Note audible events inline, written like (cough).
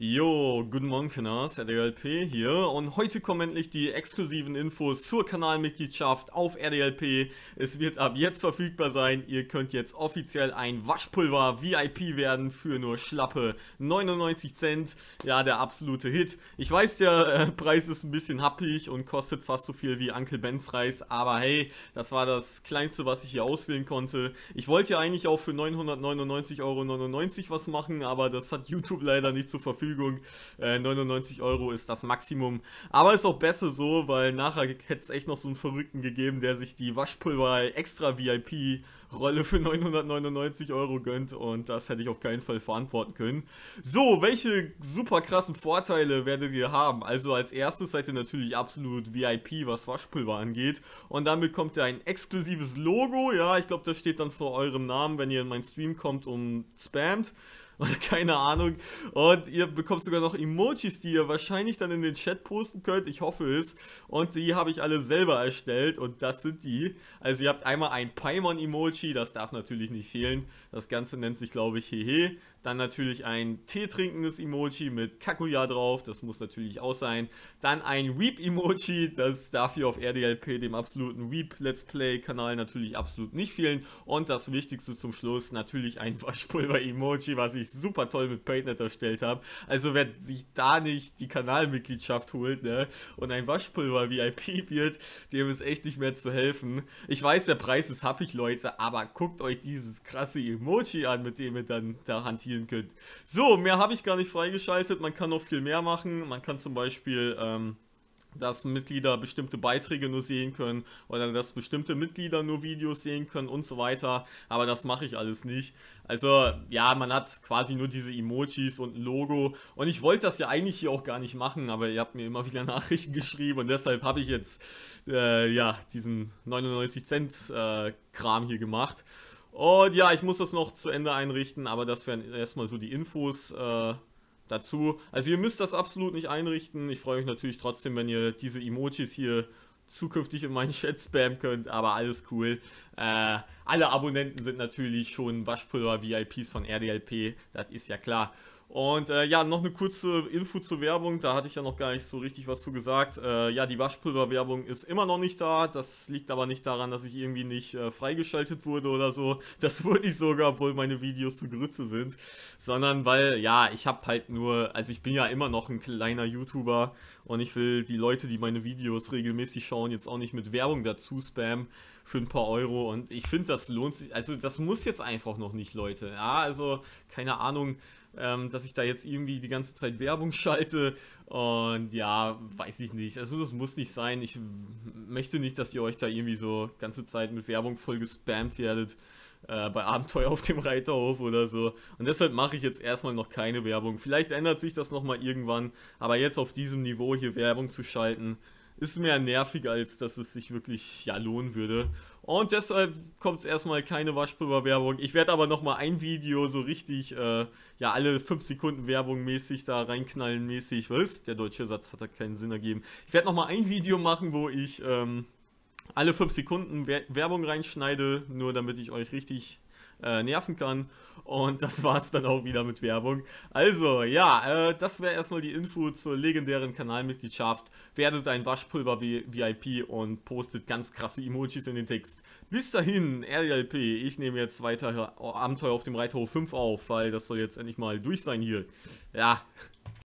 Jo, guten Morgen Finance, RDLP hier und heute kommen endlich die exklusiven Infos zur Kanalmitgliedschaft auf RDLP. Es wird ab jetzt verfügbar sein, ihr könnt jetzt offiziell ein Waschpulver VIP werden für nur schlappe 99 Cent. Ja, der absolute Hit. Ich weiß, der äh, Preis ist ein bisschen happig und kostet fast so viel wie Uncle Bens Reis, aber hey, das war das kleinste, was ich hier auswählen konnte. Ich wollte ja eigentlich auch für 999,99 Euro was machen, aber das hat YouTube leider nicht zur Verfügung Verfügung. Äh, 99 Euro ist das Maximum. Aber ist auch besser so, weil nachher hätte es echt noch so einen Verrückten gegeben, der sich die Waschpulver extra VIP Rolle für 999 Euro gönnt und das hätte ich auf keinen Fall verantworten können. So, welche super krassen Vorteile werdet ihr haben? Also als erstes seid ihr natürlich absolut VIP, was Waschpulver angeht und dann bekommt ihr ein exklusives Logo, ja, ich glaube, das steht dann vor eurem Namen, wenn ihr in meinen Stream kommt und spammt (laughs) keine Ahnung. Und ihr bekommt sogar noch Emojis, die ihr wahrscheinlich dann in den Chat posten könnt. Ich hoffe es. Und die habe ich alle selber erstellt. Und das sind die. Also ihr habt einmal ein Paimon-Emoji, Mochi, das darf natürlich nicht fehlen. Das Ganze nennt sich, glaube ich, Hehe. Dann natürlich ein Tee trinkendes Emoji mit Kakuya drauf, das muss natürlich auch sein. Dann ein Weep-Emoji, das darf hier auf RDLP, dem absoluten Weep-Let's Play-Kanal, natürlich absolut nicht fehlen. Und das Wichtigste zum Schluss, natürlich ein (laughs) Waschpulver-Emoji, was ich super toll mit PaintNet erstellt habe. Also wer sich da nicht die Kanalmitgliedschaft holt ne, und ein Waschpulver-VIP wird, dem ist echt nicht mehr zu helfen. Ich weiß, der Preis ist happig, Leute, aber aber guckt euch dieses krasse Emoji an, mit dem ihr dann da hantieren könnt. So, mehr habe ich gar nicht freigeschaltet. Man kann noch viel mehr machen. Man kann zum Beispiel... Ähm, dass Mitglieder bestimmte Beiträge nur sehen können oder dass bestimmte Mitglieder nur Videos sehen können und so weiter. Aber das mache ich alles nicht. Also ja, man hat quasi nur diese Emojis und ein Logo. Und ich wollte das ja eigentlich hier auch gar nicht machen, aber ihr habt mir immer wieder (laughs) Nachrichten geschrieben und deshalb habe ich jetzt äh, ja diesen 99 Cent äh, Kram hier gemacht. Und ja, ich muss das noch zu Ende einrichten, aber das wären erstmal so die Infos. Äh, dazu. Also ihr müsst das absolut nicht einrichten. Ich freue mich natürlich trotzdem, wenn ihr diese Emojis hier zukünftig in meinen Chat spammen könnt, aber alles cool. Äh, alle Abonnenten sind natürlich schon Waschpulver-VIPs von RDLP, das ist ja klar. Und äh, ja, noch eine kurze Info zur Werbung, da hatte ich ja noch gar nicht so richtig was zu gesagt. Äh, ja, die Waschpulverwerbung ist immer noch nicht da, das liegt aber nicht daran, dass ich irgendwie nicht äh, freigeschaltet wurde oder so. (laughs) Das wurde ich sogar, obwohl meine Videos zu Grütze sind. Sondern weil, ja, ich habe halt nur, also ich bin ja immer noch ein kleiner YouTuber und ich will die Leute, die meine Videos regelmäßig schauen, jetzt auch nicht mit Werbung dazu spammen für ein paar Euro. Und ich finde, das lohnt sich, also das muss jetzt einfach noch nicht, Leute. Ja, also keine Ahnung ähm, dass ich da jetzt irgendwie die ganze Zeit Werbung schalte. Und ja, weiß ich nicht. Also das muss nicht sein. Ich möchte nicht, dass ihr euch da irgendwie so ganze Zeit mit Werbung voll gespammt werdet. Äh, bei Abenteuer auf dem Reiterhof oder so. Und deshalb mache ich jetzt erstmal noch keine Werbung. Vielleicht ändert sich das nochmal irgendwann, aber jetzt auf diesem Niveau hier Werbung zu schalten, ist mehr nervig, als dass es sich wirklich ja, lohnen würde. Und deshalb kommt es erstmal keine Waschpulverwerbung. Ich werde aber nochmal ein Video so richtig, äh, ja, alle 5 Sekunden Werbung mäßig da reinknallen mäßig. Was? Der deutsche Satz hat da keinen Sinn ergeben. Ich werde nochmal ein Video machen, wo ich ähm, alle 5 Sekunden Wer Werbung reinschneide, nur damit ich euch richtig äh, nerven kann. Und das (laughs) war es dann auch wieder mit Werbung. Also, ja, äh, das wäre erstmal die Info zur legendären Kanalmitgliedschaft. Werdet ein Waschpulver-VIP und postet ganz krasse Emojis in den Text. Bis dahin, RLP, ich nehme jetzt weiter Abenteuer auf dem Reiterhof 5 auf, weil das soll jetzt endlich mal durch sein hier. Ja.